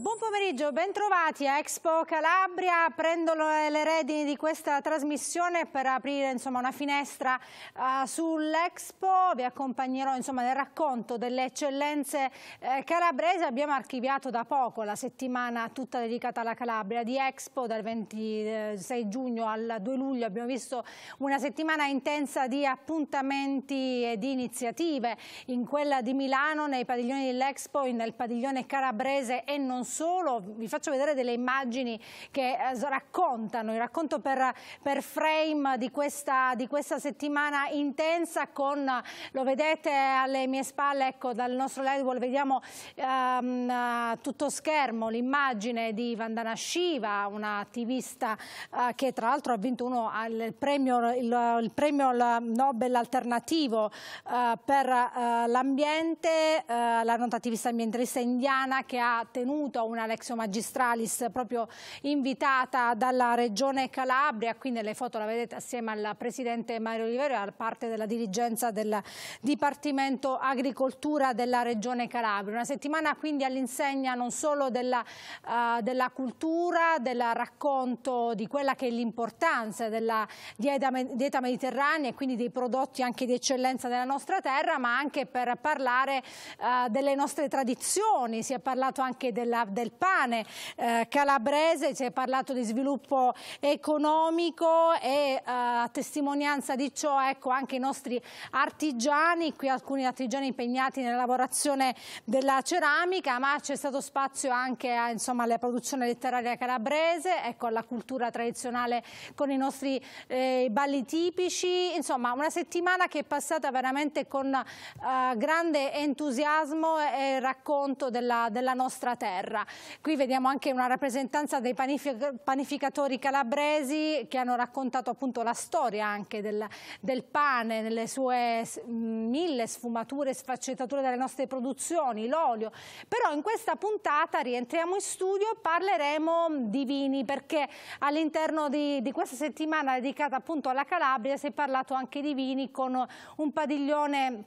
Buon pomeriggio, bentrovati a Expo Calabria. prendo le redini di questa trasmissione per aprire insomma, una finestra uh, sull'Expo. Vi accompagnerò insomma, nel racconto delle eccellenze eh, calabresi. Abbiamo archiviato da poco la settimana tutta dedicata alla Calabria di Expo, dal 26 giugno al 2 luglio. Abbiamo visto una settimana intensa di appuntamenti e di iniziative in quella di Milano, nei padiglioni dell'Expo, nel padiglione calabrese e non solo, vi faccio vedere delle immagini che eh, raccontano, il racconto per, per frame di questa, di questa, settimana intensa con, lo vedete alle mie spalle, ecco dal nostro live vediamo ehm, eh, tutto schermo l'immagine di Vandana Shiva, una attivista eh, che tra l'altro ha vinto uno al premio, il, il premio Nobel alternativo eh, per eh, l'ambiente, eh, la nota attivista ambientalista indiana che ha tenuto seguito una Lex Magistralis proprio invitata dalla Regione Calabria, qui nelle foto la vedete assieme al Presidente Mario Olivero e al parte della dirigenza del Dipartimento Agricoltura della Regione Calabria. Una settimana quindi all'insegna non solo della, uh, della, cultura, del racconto di quella che è l'importanza della dieta, dieta mediterranea e quindi dei prodotti anche di eccellenza della nostra terra, ma anche per parlare uh, delle nostre tradizioni, si è parlato anche della del pane eh, calabrese, si è parlato di sviluppo economico e eh, a testimonianza di ciò ecco, anche i nostri artigiani, qui alcuni artigiani impegnati nella lavorazione della ceramica, ma c'è stato spazio anche a, insomma, alla produzione letteraria calabrese, ecco, alla cultura tradizionale con i nostri eh, balli tipici, insomma una settimana che è passata veramente con eh, grande entusiasmo e racconto della, della nostra terra. Allora, qui vediamo anche una rappresentanza dei panific panificatori calabresi che hanno raccontato appunto la storia anche del, del pane nelle sue mille sfumature e sfaccettature delle nostre produzioni, l'olio. Però in questa puntata rientriamo in studio e parleremo di vini perché all'interno di, di questa settimana dedicata appunto alla Calabria si è parlato anche di vini con un padiglione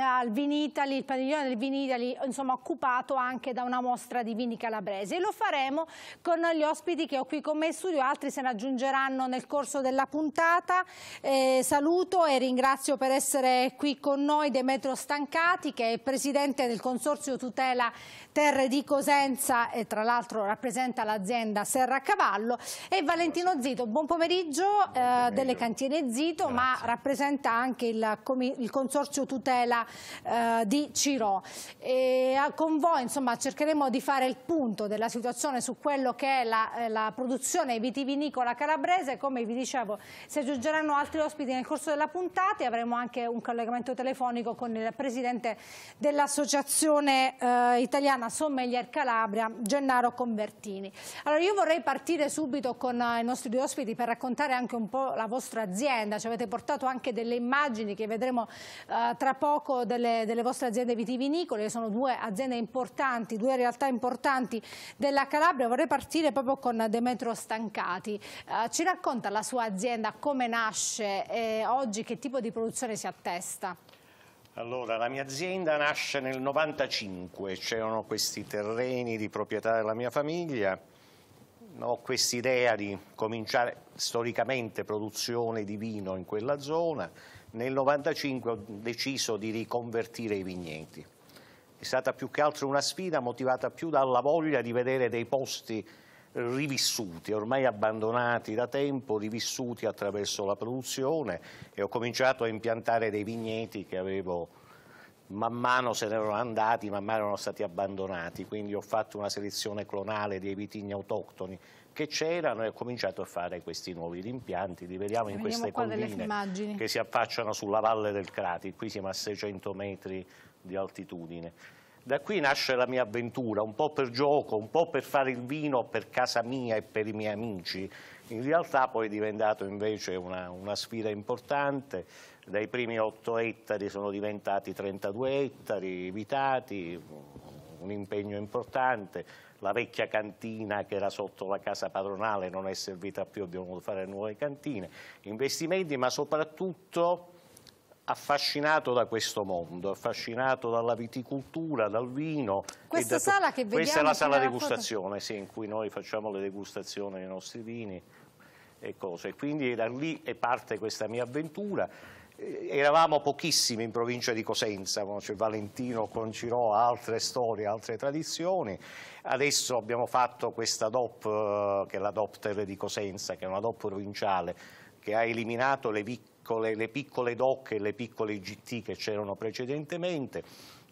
al Vinitali, il padiglione del Vinitali, insomma occupato anche da una mostra di vini calabresi e lo faremo con gli ospiti che ho qui con me in studio, altri se ne aggiungeranno nel corso della puntata. Eh, saluto e ringrazio per essere qui con noi Demetro Stancati che è presidente del Consorzio Tutela Terre di Cosenza e tra l'altro rappresenta l'azienda Serra Cavallo e Valentino Zito, buon pomeriggio, buon eh, pomeriggio. Eh, delle cantine Zito Grazie. ma rappresenta anche il, il Consorzio Tutela eh, di Ciro. E eh, con voi insomma, cercheremo di fare il punto della situazione su quello che è la, eh, la produzione vitivinicola calabrese. Come vi dicevo, si aggiungeranno altri ospiti nel corso della puntata e avremo anche un collegamento telefonico con il presidente dell'Associazione eh, Italiana Sommelier Calabria, Gennaro Convertini. Allora io vorrei partire subito con eh, i nostri due ospiti per raccontare anche un po' la vostra azienda. Ci avete portato anche delle immagini che vedremo eh, tra poco blocco delle, delle vostre aziende vitivinicole, sono due aziende importanti, due realtà importanti della Calabria. Vorrei partire proprio con Demetro Stancati. Eh, ci racconta la sua azienda come nasce e oggi che tipo di produzione si attesta? Allora, la mia azienda nasce nel 95, c'erano questi terreni di proprietà della mia famiglia, ho quest'idea di cominciare storicamente produzione di vino in quella zona, nel 1995 ho deciso di riconvertire i vigneti. È stata più che altro una sfida motivata più dalla voglia di vedere dei posti rivissuti, ormai abbandonati da tempo, rivissuti attraverso la produzione e ho cominciato a impiantare dei vigneti che avevo man mano se ne erano andati, man mano erano stati abbandonati, quindi ho fatto una selezione clonale dei vitigni autoctoni che c'erano e ho cominciato a fare questi nuovi rimpianti, li vediamo in queste colline che si affacciano sulla valle del Crati, qui siamo a 600 metri di altitudine. Da qui nasce la mia avventura, un po' per gioco, un po' per fare il vino per casa mia e per i miei amici. In realtà poi è diventato invece una, una sfida importante, dai primi 8 ettari sono diventati 32 ettari evitati, un impegno importante, la vecchia cantina che era sotto la casa padronale non è servita più, abbiamo dovuto fare nuove cantine, investimenti ma soprattutto affascinato da questo mondo, affascinato dalla viticoltura, dal vino. Questa, da... vediamo, questa è la sala degustazione, sì, in cui noi facciamo le degustazioni dei nostri vini e cose. Quindi da lì è parte questa mia avventura eh, eravamo pochissimi in provincia di Cosenza, con cioè Valentino, Concirò, altre storie, altre tradizioni. Adesso abbiamo fatto questa DOP, eh, che è la DOP Terre di Cosenza, che è una DOP provinciale, che ha eliminato le piccole, le piccole DOC e le piccole IGT che c'erano precedentemente.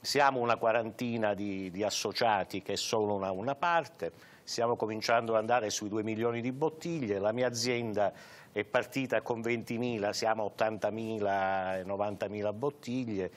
Siamo una quarantina di, di associati che sono una, una parte stiamo cominciando ad andare sui 2 milioni di bottiglie, la mia azienda è partita con 20 mila, siamo a 80.000, 90.000 bottiglie,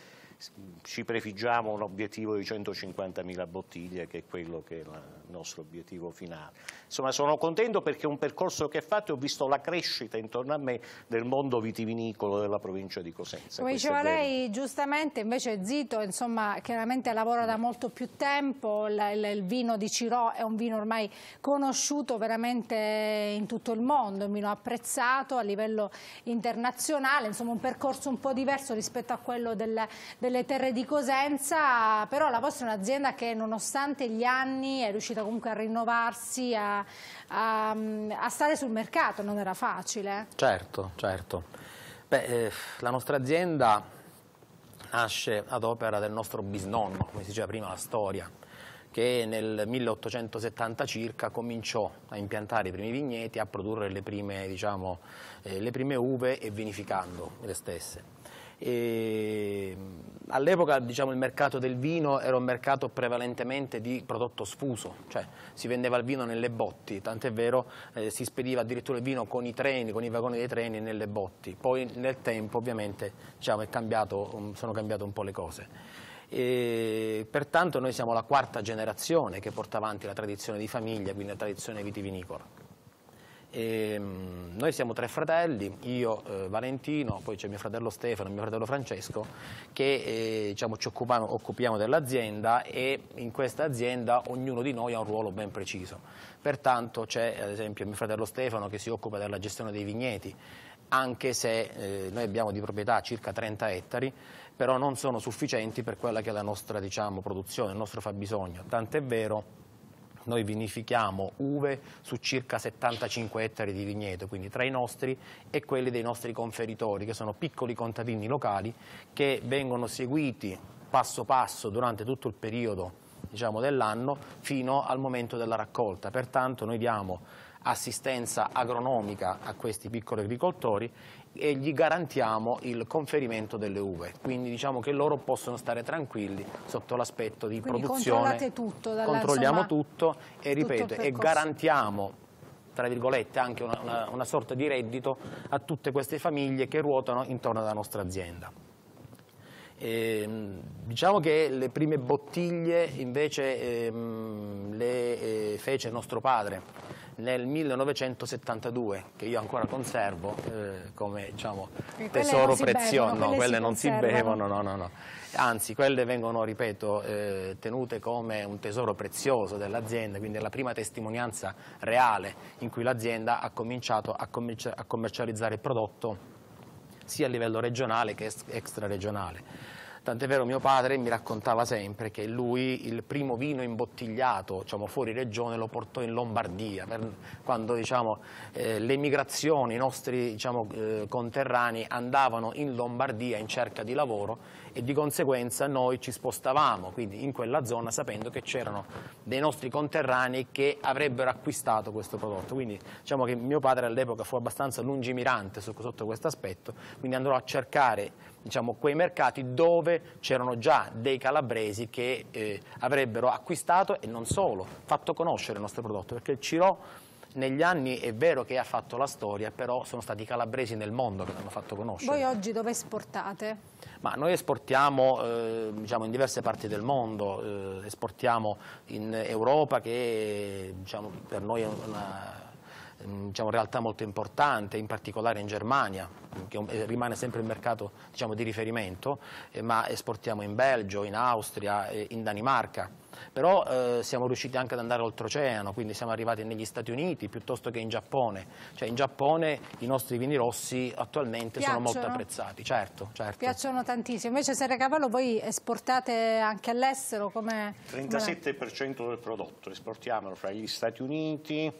ci prefiggiamo un obiettivo di 150.000 bottiglie che è quello che la nostro obiettivo finale. Insomma sono contento perché è un percorso che ho fatto e ho visto la crescita intorno a me del mondo vitivinicolo della provincia di Cosenza. Come diceva lei giustamente invece Zito insomma, chiaramente lavora da molto più tempo, il, il vino di Cirò è un vino ormai conosciuto veramente in tutto il mondo, un vino apprezzato a livello internazionale, insomma un percorso un po' diverso rispetto a quello del, delle terre di Cosenza, però la vostra è un'azienda che nonostante gli anni è riuscita a comunque a rinnovarsi, a, a, a stare sul mercato, non era facile. Certo, certo. Beh, eh, la nostra azienda nasce ad opera del nostro bisnonno, come si diceva prima la storia, che nel 1870 circa cominciò a impiantare i primi vigneti, a produrre le prime, diciamo, eh, le prime uve e vinificando le stesse. Ehm, all'epoca diciamo, il mercato del vino era un mercato prevalentemente di prodotto sfuso, cioè si vendeva il vino nelle botti, tant'è vero eh, si spediva addirittura il vino con i treni, con i vagoni dei treni nelle botti. Poi nel tempo ovviamente diciamo, cambiato, mm, sono cambiate un po' le cose. E ehm, pertanto noi siamo la quarta generazione che porta avanti la tradizione di famiglia, quindi la tradizione vitivinicola. E, ehm, noi siamo tre fratelli, io eh, Valentino, poi c'è mio fratello Stefano e mio fratello Francesco, che eh, diciamo, ci occupano, occupiamo dell'azienda e in questa azienda ognuno di noi ha un ruolo ben preciso. Pertanto c'è ad esempio mio fratello Stefano che si occupa della gestione dei vigneti, anche se eh, noi abbiamo di proprietà circa 30 ettari, però non sono sufficienti per quella che è la nostra diciamo, produzione, il nostro fabbisogno. Tant'è vero noi vinifichiamo uve su circa 75 ettari di vigneto, quindi tra i nostri e quelli dei nostri conferitori, che sono piccoli contadini locali che vengono seguiti passo passo durante tutto il periodo diciamo, dell'anno fino al momento della raccolta. Pertanto noi diamo assistenza agronomica a questi piccoli agricoltori e gli garantiamo il conferimento delle uve, quindi diciamo che loro possono stare tranquilli sotto l'aspetto di quindi produzione, tutto, dalla, controlliamo insomma, tutto e ripeto tutto e garantiamo tra virgolette anche una, una, una sorta di reddito a tutte queste famiglie che ruotano intorno alla nostra azienda. Eh, diciamo che le prime bottiglie invece ehm, le eh, fece nostro padre, nel 1972, che io ancora conservo eh, come diciamo, tesoro prezioso. no, quelle non si bevono, no, no, no. Anzi, quelle vengono, ripeto, eh, tenute come un tesoro prezioso dell'azienda, quindi è la prima testimonianza reale in cui l'azienda ha cominciato a, commerci a commercializzare il prodotto sia a livello regionale che extra regionale. Tant'è vero mio padre mi raccontava sempre che lui il primo vino imbottigliato diciamo, fuori regione lo portò in Lombardia, per, quando diciamo, eh, le migrazioni, i nostri diciamo, eh, conterranei andavano in Lombardia in cerca di lavoro e di conseguenza noi ci spostavamo quindi in quella zona sapendo che c'erano dei nostri conterranei che avrebbero acquistato questo prodotto. Quindi diciamo che mio padre all'epoca fu abbastanza lungimirante sotto questo aspetto, quindi andrò a cercare diciamo, quei mercati dove c'erano già dei calabresi che eh, avrebbero acquistato e non solo, fatto conoscere il nostro prodotto, perché il Ciro negli anni è vero che ha fatto la storia, però sono stati i calabresi nel mondo che l'hanno fatto conoscere. Voi oggi dove esportate? Ma noi esportiamo eh, diciamo, in diverse parti del mondo, eh, esportiamo in Europa che diciamo, per noi è una Mm, diciamo, realtà molto importante, in particolare in Germania, che eh, rimane sempre il mercato diciamo, di riferimento, eh, ma esportiamo in Belgio, in Austria, in Danimarca. Però eh, siamo riusciti anche ad andare oltreoceano, quindi siamo arrivati negli Stati Uniti piuttosto che in Giappone. Cioè in Giappone i nostri vini rossi attualmente Piacciono. sono molto apprezzati, certo, certo. Piacciono tantissimo. Invece Serra Cavallo voi esportate anche all'estero come... 37% del prodotto esportiamolo fra gli Stati Uniti,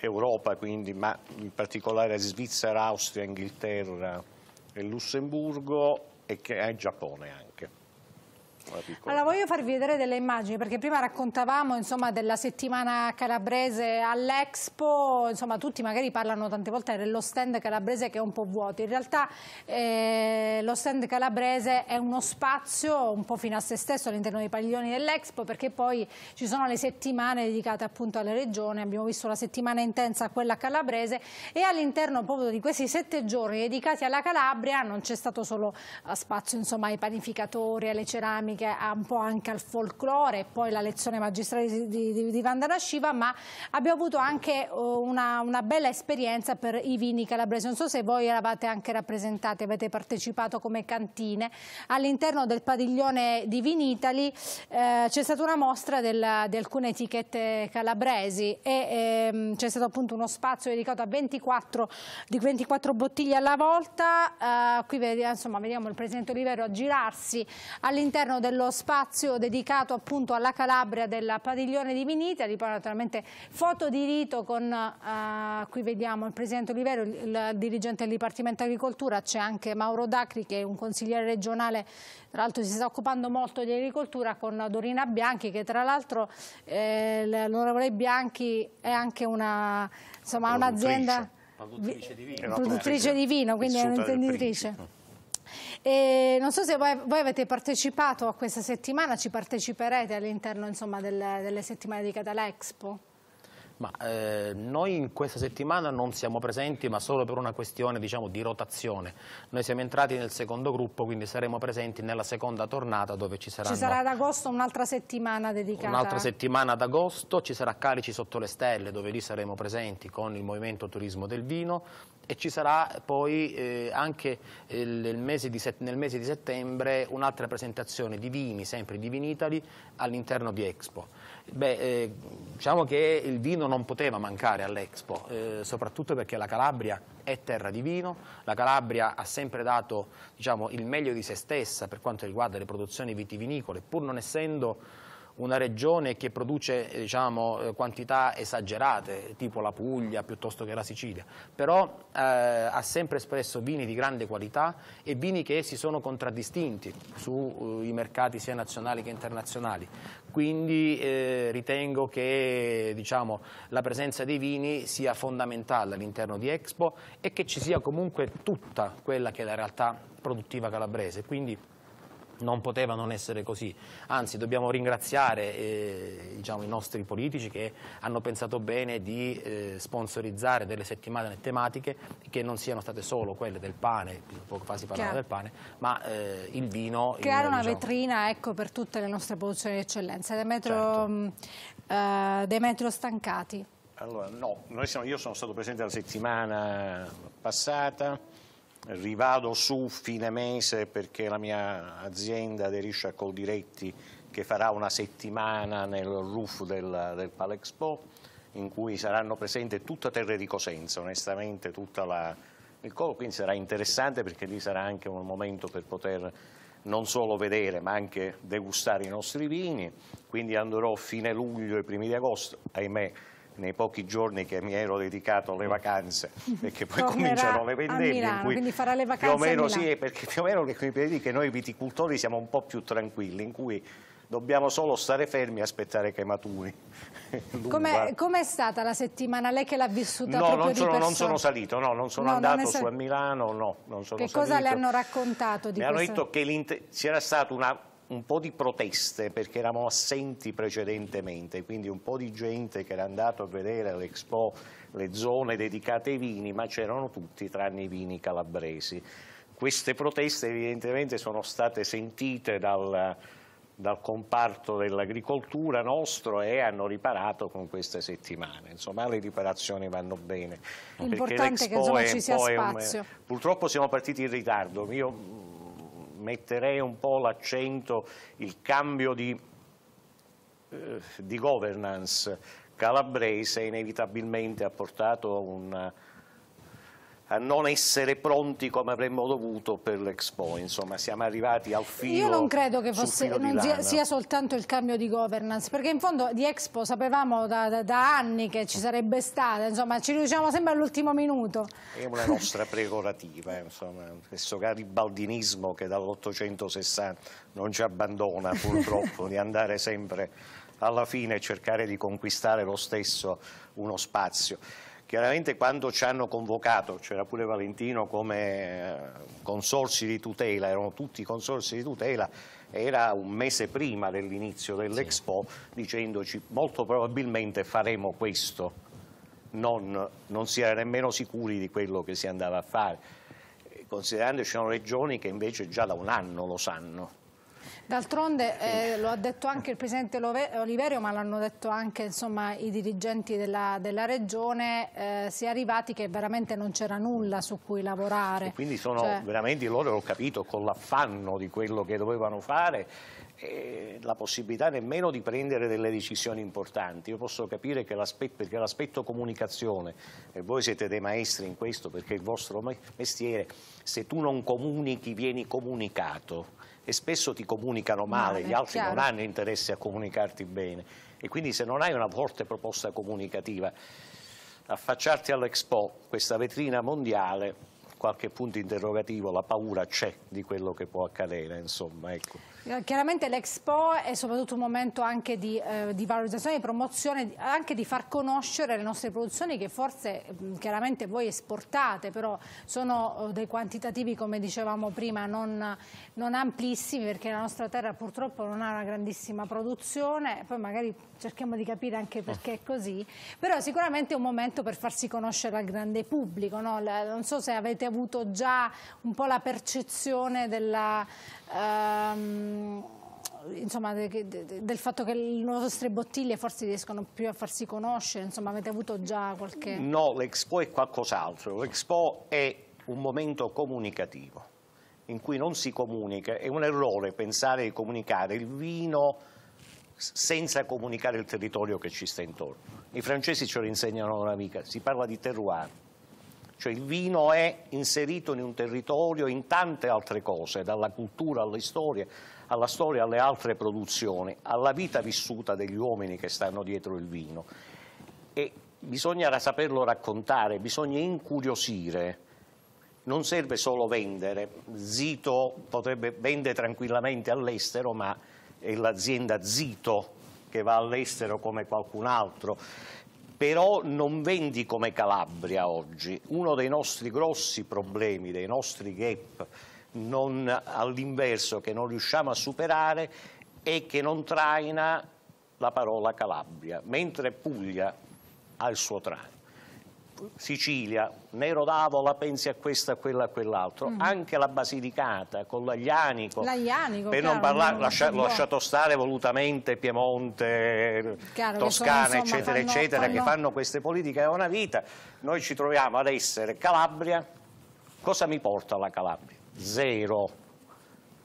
Europa, quindi, ma in particolare Svizzera, Austria, Inghilterra e Lussemburgo e, che, e Giappone anche. Allora voglio farvi vedere delle immagini perché prima raccontavamo insomma, della settimana calabrese all'Expo, insomma tutti magari parlano tante volte dello stand calabrese che è un po' vuoto, in realtà eh, lo stand calabrese è uno spazio un po' fino a se stesso all'interno dei padiglioni dell'Expo perché poi ci sono le settimane dedicate appunto alle regioni, abbiamo visto la settimana intensa quella calabrese e all'interno proprio di questi sette giorni dedicati alla Calabria non c'è stato solo eh, spazio insomma ai panificatori, alle ceramiche, che ha un po' anche al folklore, poi la lezione magistrale di, di, di Vandana Shiva, ma abbiamo avuto anche uh, una, una, bella esperienza per i vini calabresi. Non so se voi eravate anche rappresentati, avete partecipato come cantine. All'interno del padiglione di Vinitali eh, c'è stata una mostra del, di alcune etichette calabresi e ehm, c'è stato appunto uno spazio dedicato a 24, di 24 bottiglie alla volta. Eh, qui vediamo, insomma, vediamo il Presidente Olivero a girarsi all'interno del dello spazio dedicato appunto alla Calabria del padiglione di Vinitali, poi naturalmente foto di rito con, eh, qui vediamo il Presidente Olivero, il, il dirigente del Dipartimento Agricoltura, c'è anche Mauro Dacri che è un consigliere regionale, tra l'altro si sta occupando molto di agricoltura con Dorina Bianchi che tra l'altro eh, l'onorevole Bianchi è anche un'azienda... Produttrice di vino. Produttrice di vino, quindi è un'intenditrice. E non so se voi, voi, avete partecipato a questa settimana, ci parteciperete all'interno delle, delle settimane di Catala ma, eh, noi in questa settimana non siamo presenti ma solo per una questione diciamo, di rotazione. Noi siamo entrati nel secondo gruppo quindi saremo presenti nella seconda tornata dove ci saranno... Ci sarà ad agosto un'altra settimana dedicata? Un'altra settimana ad agosto, ci sarà Carici sotto le stelle dove lì saremo presenti con il Movimento Turismo del Vino e ci sarà poi eh, anche mese nel mese di settembre un'altra presentazione di vini, sempre di Vinitali, all'interno di Expo. Beh, eh, diciamo che il vino non poteva mancare all'Expo, eh, soprattutto perché la Calabria è terra di vino, la Calabria ha sempre dato diciamo, il meglio di se stessa per quanto riguarda le produzioni vitivinicole, pur non essendo una regione che produce eh, diciamo, eh, quantità esagerate, tipo la Puglia piuttosto che la Sicilia, però eh, ha sempre espresso vini di grande qualità e vini che si sono contraddistinti sui eh, mercati sia nazionali che internazionali. Quindi eh, ritengo che diciamo, la presenza dei vini sia fondamentale all'interno di Expo e che ci sia comunque tutta quella che è la realtà produttiva calabrese. Quindi non poteva non essere così. Anzi, dobbiamo ringraziare eh, diciamo, i nostri politici che hanno pensato bene di eh, sponsorizzare delle settimane tematiche che non siano state solo quelle del pane, poco fa si parlava del pane, ma eh, il vino. Creare una diciamo... vetrina ecco, per tutte le nostre produzioni di eccellenza, Demetro, certo. Mm, eh, Demetrio Stancati. Allora, no, sono, io sono stato presente la settimana passata, rivado su fine mese perché la mia azienda aderisce a Coldiretti che farà una settimana nel roof del, del Palexpo in cui saranno presenti tutta Terre di Cosenza, onestamente tutta la, il colo quindi sarà interessante perché lì sarà anche un momento per poter non solo vedere ma anche degustare i nostri vini, quindi andrò fine luglio e primi di agosto, ahimè nei pochi giorni che mi ero dedicato alle vacanze, perché poi Tornerà cominciano le vendemmie. Milano, cui, quindi farà le vacanze più o meno, Sì, perché più o meno le periodi che noi viticoltori siamo un po' più tranquilli, in cui dobbiamo solo stare fermi e aspettare che maturi. come è stata la settimana? Lei che l'ha vissuta no, non sono, non sono, salito, no, non sono no, andato non su a Milano, no, non sono che salito. Che cosa le hanno raccontato di questo? Mi hanno detto che c'era stata una un po' di proteste perché eravamo assenti precedentemente, quindi un po' di gente che era andato a vedere all'Expo le zone dedicate ai vini, ma c'erano tutti tranne i vini calabresi. Queste proteste evidentemente sono state sentite dal, dal comparto dell'agricoltura nostro e hanno riparato con queste settimane. Insomma, le riparazioni vanno bene. L'importante è che insomma, ci sia spazio. Un, purtroppo siamo partiti in ritardo. Io metterei un po' l'accento, il cambio di, eh, di governance calabrese inevitabilmente ha portato a un a non essere pronti come avremmo dovuto per l'Expo, insomma siamo arrivati al filo Io non credo che fosse, non sia, sia, soltanto il cambio di governance, perché in fondo di Expo sapevamo da, da, da anni che ci sarebbe stata, insomma ci riusciamo sempre all'ultimo minuto. È una nostra prerogativa, eh, insomma, questo garibaldinismo che dall'860 non ci abbandona purtroppo di andare sempre alla fine e cercare di conquistare lo stesso uno spazio. Chiaramente quando ci hanno convocato, c'era pure Valentino come eh, consorsi di tutela, erano tutti consorsi di tutela, era un mese prima dell'inizio dell'Expo sì. dicendoci molto probabilmente faremo questo, non, non, si era nemmeno sicuri di quello che si andava a fare, considerando che ci sono regioni che invece già da un anno lo sanno D'altronde eh, lo ha detto anche il Presidente Oliverio, ma l'hanno detto anche insomma, i dirigenti della, della Regione, eh, si è arrivati che veramente non c'era nulla su cui lavorare. E quindi sono cioè... veramente, loro l'ho capito, con l'affanno di quello che dovevano fare la possibilità nemmeno di prendere delle decisioni importanti. Io posso capire che l'aspetto comunicazione, e voi siete dei maestri in questo perché il vostro mestiere, se tu non comunichi vieni comunicato e spesso ti comunicano male, no, gli altri chiaro. non hanno interesse a comunicarti bene e quindi se non hai una forte proposta comunicativa affacciarti all'Expo, questa vetrina mondiale, qualche punto interrogativo, la paura c'è di quello che può accadere, insomma, ecco. Eh, chiaramente l'Expo è soprattutto un momento anche di, eh, di valorizzazione, di promozione, anche di far conoscere le nostre produzioni che forse mm, chiaramente voi esportate, però sono oh, dei quantitativi, come dicevamo prima, non, non, amplissimi perché la nostra terra purtroppo non ha una grandissima produzione, poi magari cerchiamo di capire anche perché è così, però sicuramente è un momento per farsi conoscere al grande pubblico, no? non so se avete avuto già un po' la percezione della, ehm, insomma, de, de, del fatto che le nostre bottiglie forse riescono più a farsi conoscere, insomma, avete avuto già qualche... No, l'Expo è qualcos'altro, l'Expo è un momento comunicativo in cui non si comunica, è un errore pensare di comunicare il vino senza comunicare il territorio che ci sta intorno. I francesi ce lo insegnano una mica, si parla di terroir, cioè il vino è inserito in un territorio in tante altre cose, dalla cultura alle storie, alla storia alle altre produzioni, alla vita vissuta degli uomini che stanno dietro il vino. E bisogna saperlo raccontare, bisogna incuriosire. Non serve solo vendere, Zito potrebbe vendere tranquillamente all'estero, ma è l'azienda Zito che va all'estero come qualcun altro però non vendi come Calabria oggi. Uno dei nostri grossi problemi, dei nostri gap all'inverso che non riusciamo a superare è che non traina la parola Calabria, mentre Puglia ha il suo traino. Sicilia, Nero d'Avola pensi a questo, a quello, a quell'altro, mm. anche la Basilicata con l'Aglianico, per non parlare, lascia, lasciato stare volutamente Piemonte, Chiaro, Toscana, sono, insomma, eccetera, fanno, eccetera, fanno... che fanno queste politiche è una vita, noi ci troviamo ad essere Calabria, cosa mi porta la Calabria? Zero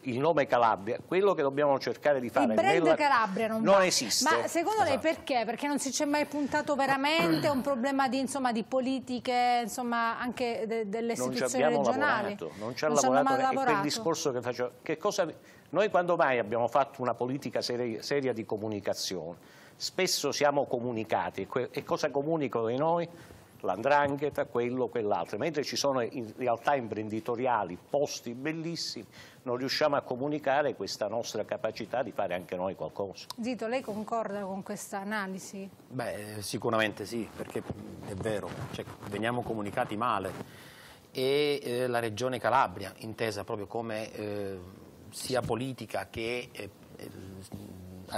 il nome Calabria, quello che dobbiamo cercare di fare... Il brand nella... Calabria non, non esiste. Ma secondo esatto. lei perché? Perché non si c'è mai puntato veramente? È un problema di, insomma, di politiche, insomma, anche de delle istituzioni non regionali? Lavorato, non ci ha lavorato, mai lavorato. È quel discorso che faccio... Che cosa... Noi quando mai abbiamo fatto una politica seria, seria di comunicazione? Spesso siamo comunicati e cosa comunicano di noi? l'andrangheta, quello, quell'altro, mentre ci sono in realtà imprenditoriali, posti bellissimi, non riusciamo a comunicare questa nostra capacità di fare anche noi qualcosa. Zito, lei concorda con questa analisi? Beh, sicuramente sì, perché è vero, cioè, veniamo comunicati male e eh, la regione Calabria, intesa proprio come eh, sia politica che eh, eh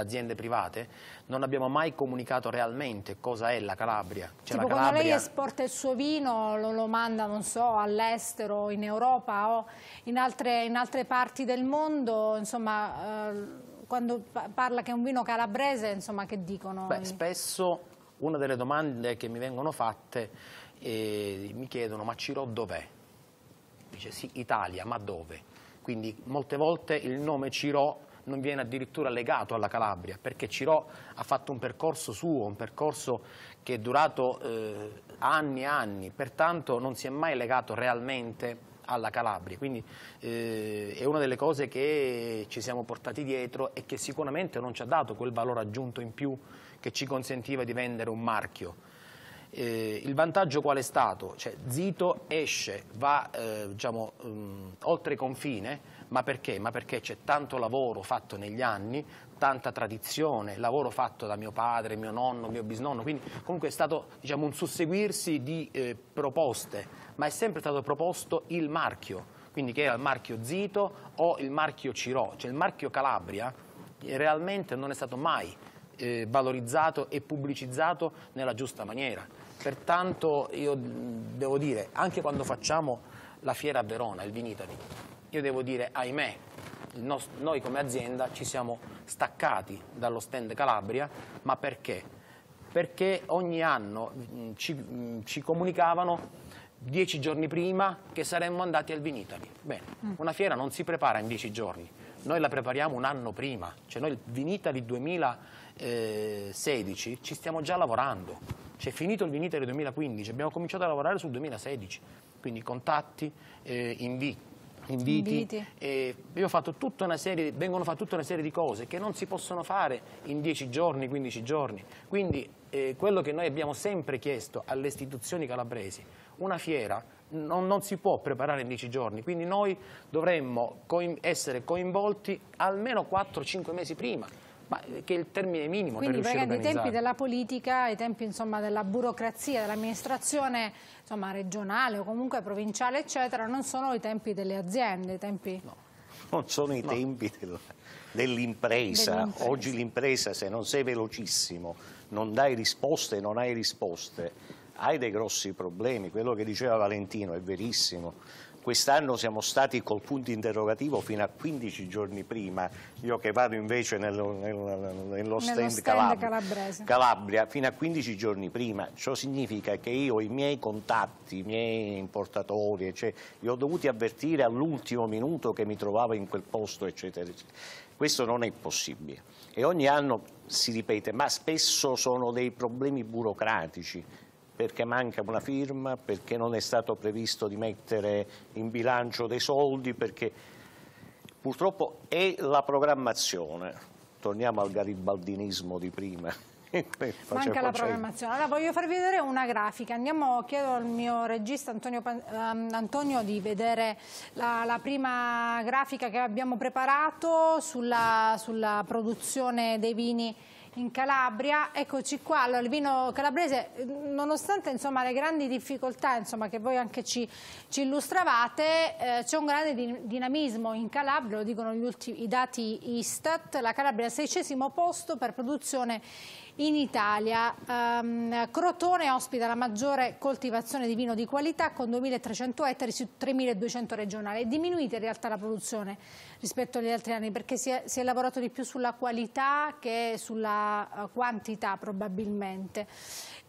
aziende private, non abbiamo mai comunicato realmente cosa è la Calabria. Cioè, tipo la Calabria... quando lei esporta il suo vino lo, lo manda, non so, all'estero, in Europa o in altre, in altre, parti del mondo, insomma... Eh, quando parla che è un vino calabrese, insomma, che dicono? Beh, spesso una delle domande che mi vengono fatte eh, mi chiedono ma Ciro dov'è? Dice sì, Italia, ma dove? Quindi molte volte il nome Ciro non viene addirittura legato alla Calabria, perché Cirò ha fatto un percorso suo, un percorso che è durato eh, anni e anni, pertanto non si è mai legato realmente alla Calabria, quindi eh, è una delle cose che ci siamo portati dietro e che sicuramente non ci ha dato quel valore aggiunto in più che ci consentiva di vendere un marchio eh, il vantaggio qual è stato? Cioè, Zito esce, va eh, diciamo, um, oltre confine, ma perché? Ma perché c'è tanto lavoro fatto negli anni, tanta tradizione, lavoro fatto da mio padre, mio nonno, mio bisnonno, quindi comunque è stato diciamo, un susseguirsi di eh, proposte, ma è sempre stato proposto il marchio, quindi che era il marchio Zito o il marchio Cirò, cioè il marchio Calabria eh, realmente non è stato mai eh, valorizzato e pubblicizzato nella giusta maniera. Pertanto io devo dire, anche quando facciamo la fiera a Verona, il Vinitali, io devo dire, ahimè, nostro, noi come azienda ci siamo staccati dallo stand Calabria, ma perché? Perché ogni anno ci, ci comunicavano dieci giorni prima che saremmo andati al Vinitali. Bene, mm. una fiera non si prepara in dieci giorni, noi la prepariamo un anno prima, cioè noi il Vinitali 2000 2016 ci stiamo già lavorando. C'è finito il vinitere 2015, abbiamo cominciato a lavorare sul 2016, quindi contatti, eh, inviti, inviti. Eh, serie, vengono fatte tutta una serie di cose che non si possono fare in 10 giorni, 15 giorni. Quindi eh, quello che noi abbiamo sempre chiesto alle istituzioni calabresi, una fiera non, non si può preparare in 10 giorni, quindi noi dovremmo coin essere coinvolti almeno 4-5 mesi prima ma eh, che è il termine minimo Quindi, per riuscire a Quindi i tempi della politica, i tempi insomma, della burocrazia, dell'amministrazione regionale o comunque provinciale eccetera, non sono i tempi delle aziende, i tempi... No. Non sono i tempi del, dell'impresa. Oggi l'impresa se non sei velocissimo, non dai risposte, non hai risposte, hai dei grossi problemi. Quello che diceva Valentino è verissimo quest'anno siamo stati col punto interrogativo fino a 15 giorni prima, io che vado invece nel, nel, nello, stand, nello stand Calabria, Calabria, fino a 15 giorni prima, ciò significa che io i miei contatti, i miei importatori, cioè, li ho dovuti avvertire all'ultimo minuto che mi trovavo in quel posto, eccetera, eccetera. Questo non è possibile e ogni anno si ripete, ma spesso sono dei problemi burocratici perché manca una firma, perché non è stato previsto di mettere in bilancio dei soldi, perché purtroppo è la programmazione. Torniamo al garibaldinismo di prima. Manca la programmazione. Allora voglio farvi vedere una grafica. Andiamo, chiedo al mio regista Antonio, um, Antonio di vedere la, la, prima grafica che abbiamo preparato sulla, sulla produzione dei vini in Calabria. Eccoci qua, il vino calabrese, nonostante insomma, le grandi difficoltà insomma, che voi anche ci, ci illustravate, eh, c'è un grande dinamismo in Calabria, lo dicono ultimi, i dati Istat, la Calabria è al sedicesimo posto per produzione in Italia. Um, Crotone ospita la maggiore coltivazione di vino di qualità con 2.300 ettari su 3.200 regionali. È diminuita in realtà la produzione rispetto agli altri anni perché si è, si è lavorato di più sulla qualità che sulla eh, quantità probabilmente.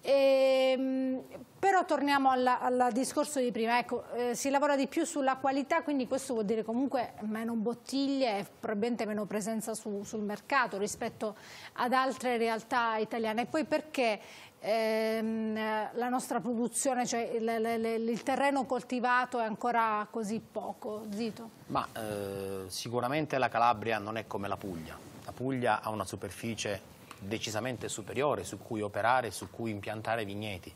E, ehm, però torniamo al discorso di prima, ecco, eh, si lavora di più sulla qualità, quindi questo vuol dire comunque meno bottiglie e probabilmente meno presenza su, sul mercato rispetto ad altre realtà italiane. E poi perché ehm, la nostra produzione, cioè le, le, le, il terreno coltivato è ancora così poco? Zito? Ma eh, sicuramente la Calabria non è come la Puglia. La Puglia ha una superficie decisamente superiore su cui operare, su cui impiantare vigneti.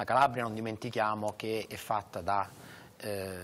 La Calabria non dimentichiamo che è fatta da eh,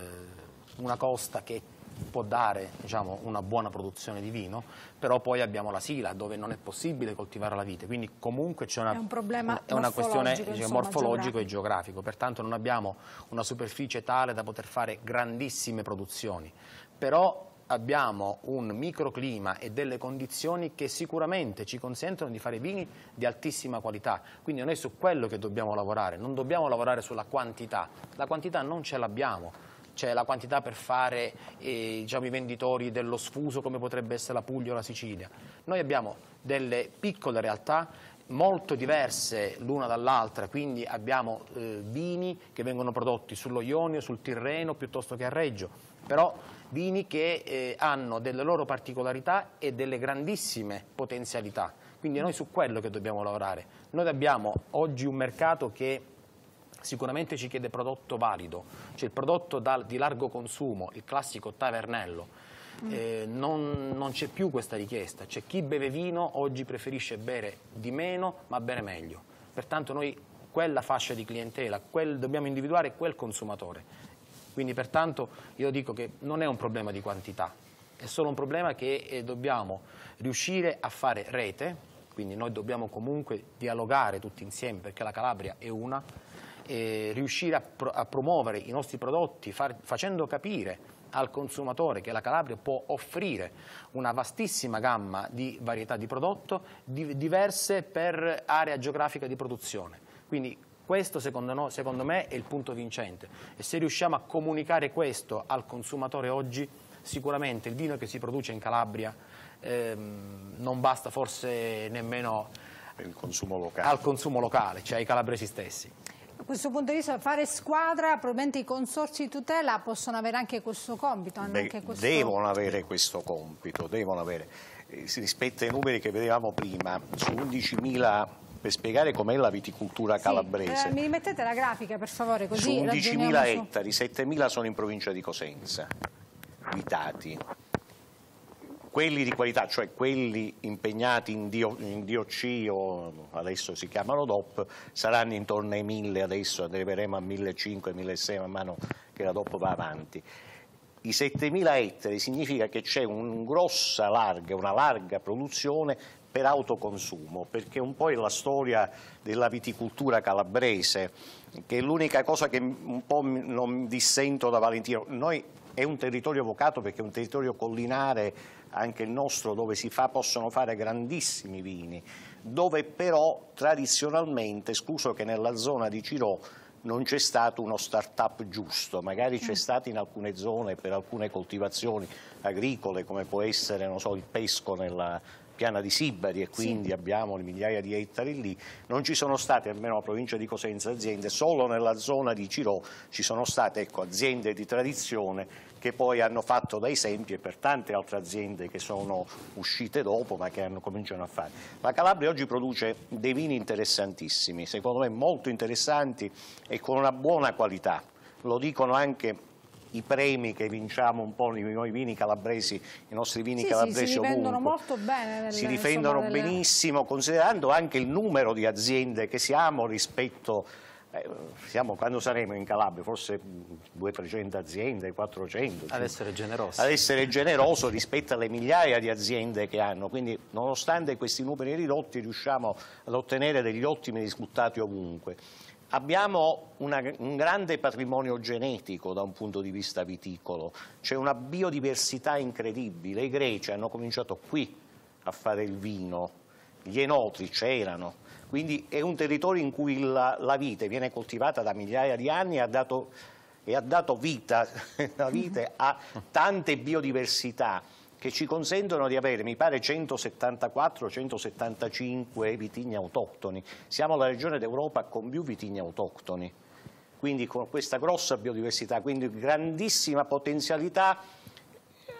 una costa che può dare diciamo, una buona produzione di vino, però poi abbiamo la sila dove non è possibile coltivare la vite, quindi comunque c'è una, un una, una questione diciamo, morfologica e geografica, pertanto non abbiamo una superficie tale da poter fare grandissime produzioni, però abbiamo un microclima e delle condizioni che sicuramente ci consentono di fare vini di altissima qualità. Quindi non è su quello che dobbiamo lavorare, non dobbiamo lavorare sulla quantità. La quantità non ce l'abbiamo cioè la quantità per fare eh, diciamo, i venditori dello sfuso come potrebbe essere la Puglia o la Sicilia. Noi abbiamo delle piccole realtà molto diverse l'una dall'altra, quindi abbiamo eh, vini che vengono prodotti sullo Ionio, sul Tirreno piuttosto che a Reggio, però vini che eh, hanno delle loro particolarità e delle grandissime potenzialità. Quindi è noi su quello che dobbiamo lavorare. Noi abbiamo oggi un mercato che sicuramente ci chiede prodotto valido, cioè il prodotto da, di largo consumo, il classico tavernello. Mm. Eh, non, non c'è più questa richiesta, c'è chi beve vino oggi preferisce bere di meno ma bere meglio, pertanto noi quella fascia di clientela, quel, dobbiamo individuare quel consumatore quindi pertanto io dico che non è un problema di quantità, è solo un problema che eh, dobbiamo riuscire a fare rete, quindi noi dobbiamo comunque dialogare tutti insieme perché la Calabria è una, riuscire a, pro a, promuovere i nostri prodotti facendo capire al consumatore che la Calabria può offrire una vastissima gamma di varietà di prodotto di diverse per area geografica di produzione. Quindi questo secondo, no, secondo me è il punto vincente e se riusciamo a comunicare questo al consumatore oggi, sicuramente il vino che si produce in Calabria ehm, non basta forse nemmeno consumo al consumo locale, cioè ai calabresi stessi. Da questo punto di vista fare squadra, probabilmente i consorsi di tutela possono avere anche questo compito. Beh, anche questo... Devono avere questo compito, devono avere. Eh, rispetto ai numeri che vedevamo prima, su 11.000 per spiegare com'è la viticoltura calabrese. Sì, eh, mi rimettete la grafica per favore? Così su 11.000 ettari, 7.000 sono in provincia di Cosenza, abitati. Quelli di qualità, cioè quelli impegnati in, DO, in DOC o adesso si chiamano DOP, saranno intorno ai 1.000 adesso, arriveremo a 1.500, 1.600 man mano che la DOP va avanti i 7.000 ettari significa che c'è un una larga produzione per autoconsumo, perché un po' è la storia della viticoltura calabrese, che è l'unica cosa che un po' non dissento da Valentino. Noi è un territorio vocato perché è un territorio collinare, anche il nostro, dove si fa, possono fare grandissimi vini, dove però tradizionalmente, scuso che nella zona di Cirò, non c'è stato uno start-up giusto, magari c'è mm. stato in alcune zone per alcune coltivazioni agricole come può essere so, il pesco nella, piana di Sibari e quindi sì. abbiamo migliaia di ettari lì, non ci sono state, almeno la provincia di Cosenza, aziende, solo nella zona di Cirò ci sono state ecco, aziende di tradizione che poi hanno fatto da esempio per tante altre aziende che sono uscite dopo ma che hanno, cominciato a fare. La Calabria oggi produce dei vini interessantissimi, secondo me molto interessanti e con una buona qualità, lo dicono anche i premi che vinciamo un po' noi vini calabresi, i nostri vini sì, calabresi sì, si difendono molto bene. Nel, si difendono insomma, benissimo, delle... considerando anche il numero di aziende che siamo rispetto eh, siamo, quando saremo in Calabria? Forse 200-300 aziende, 400. Ad essere generoso. Ad essere generoso rispetto alle migliaia di aziende che hanno. Quindi nonostante questi numeri ridotti riusciamo ad ottenere degli ottimi risultati ovunque. Abbiamo una, un grande patrimonio genetico da un punto di vista viticolo, c'è una biodiversità incredibile, i greci hanno cominciato qui a fare il vino, gli enotri c'erano, quindi è un territorio in cui la, la vite viene coltivata da migliaia di anni e ha dato, e ha dato vita, vita a tante biodiversità che ci consentono di avere, mi pare, 174-175 vitigni autoctoni. Siamo la regione d'Europa con più vitigni autoctoni, quindi con questa grossa biodiversità, quindi grandissima potenzialità,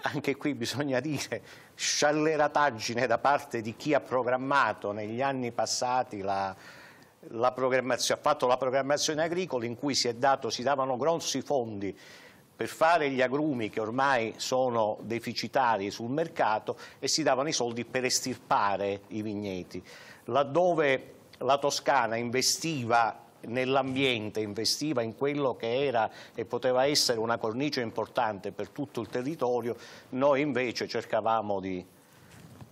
anche qui bisogna dire sciallerataggine da parte di chi ha programmato negli anni passati la, la programmazione, ha fatto la programmazione agricola in cui si, dato, si davano grossi fondi per fare gli agrumi che ormai sono deficitari sul mercato e si davano i soldi per estirpare i vigneti. Laddove la Toscana investiva nell'ambiente, investiva in quello che era e poteva essere una cornice importante per tutto il territorio, noi invece cercavamo di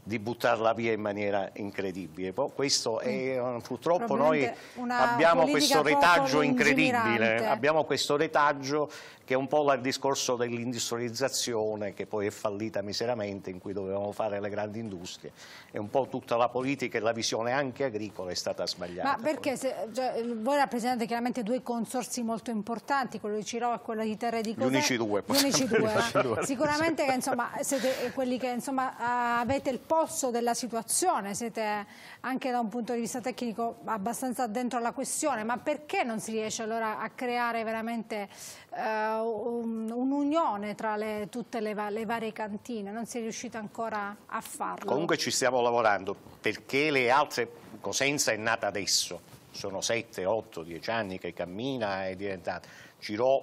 di buttarla via in maniera incredibile. Questo è, purtroppo noi abbiamo questo retaggio incredibile, abbiamo questo retaggio che è un po' il discorso dell'industrializzazione che poi è fallita miseramente in cui dovevamo fare le grandi industrie e un po' tutta la politica e la visione anche agricola è stata sbagliata. Ma perché se, cioè, voi rappresentate chiaramente due consorsi molto importanti, quello di Ciro e quello di Terre di Cosè. Gli unici due. Gli unici due, due. Sicuramente che, insomma, siete quelli che insomma, avete il posto polso della situazione, siete anche da un punto di vista tecnico abbastanza dentro alla questione, ma perché non si riesce allora a creare veramente eh, un'unione un tra le, tutte le, le, varie cantine? Non si è riuscito ancora a farlo? Comunque ci stiamo lavorando perché le altre, Cosenza è nata adesso, sono 7, 8, 10 anni che cammina, è diventata, Girò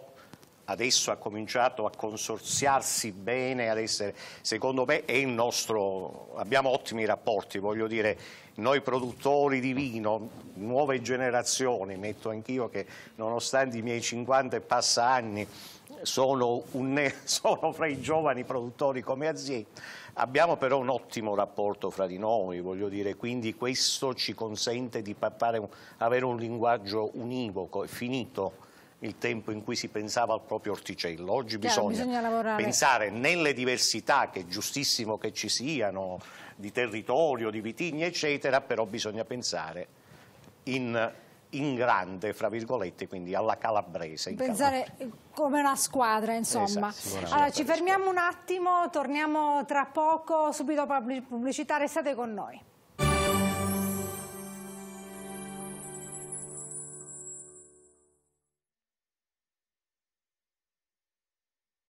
adesso ha cominciato a consorziarsi bene, ad essere, secondo me è il nostro, abbiamo ottimi rapporti, voglio dire, noi produttori di vino, nuove generazioni, metto anch'io che nonostante i miei 50 e passa anni sono, un, sono fra i giovani produttori come azienda, abbiamo però un ottimo rapporto fra di noi, voglio dire, quindi questo ci consente di fare, avere un linguaggio univoco e finito il tempo in cui si pensava al proprio orticello. Oggi Chiaro, bisogna, bisogna pensare nelle diversità, che è giustissimo che ci siano, di territorio, di vitigni, eccetera, però bisogna pensare in in grande, fra virgolette, quindi alla calabrese. Pensare Calabria. come una squadra, insomma. Esatto, allora, ci fermiamo un attimo, torniamo tra poco, subito pubblicità, restate con noi.